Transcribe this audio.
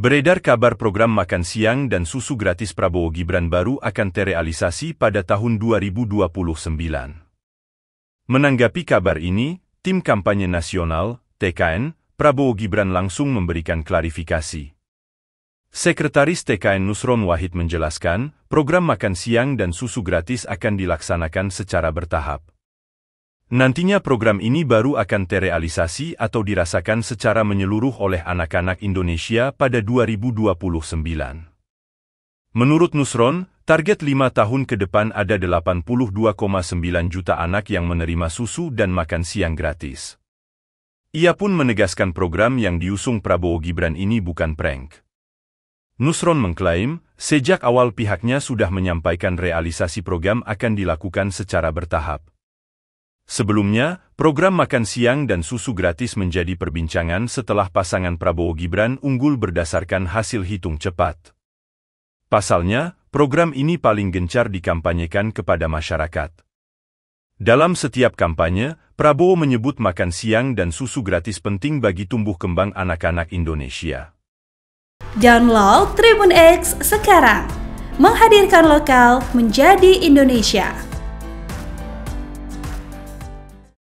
Beredar kabar program makan siang dan susu gratis Prabowo Gibran baru akan terrealisasi pada tahun 2029. Menanggapi kabar ini, tim kampanye nasional, TKN, Prabowo Gibran langsung memberikan klarifikasi. Sekretaris TKN Nusron Wahid menjelaskan, program makan siang dan susu gratis akan dilaksanakan secara bertahap. Nantinya program ini baru akan terrealisasi atau dirasakan secara menyeluruh oleh anak-anak Indonesia pada 2029. Menurut Nusron, target lima tahun ke depan ada 82,9 juta anak yang menerima susu dan makan siang gratis. Ia pun menegaskan program yang diusung Prabowo Gibran ini bukan prank. Nusron mengklaim, sejak awal pihaknya sudah menyampaikan realisasi program akan dilakukan secara bertahap. Sebelumnya, program makan siang dan susu gratis menjadi perbincangan setelah pasangan Prabowo Gibran unggul berdasarkan hasil hitung cepat. Pasalnya, program ini paling gencar dikampanyekan kepada masyarakat. Dalam setiap kampanye, Prabowo menyebut makan siang dan susu gratis penting bagi tumbuh kembang anak-anak Indonesia. Download Tribun X sekarang, menghadirkan lokal menjadi Indonesia.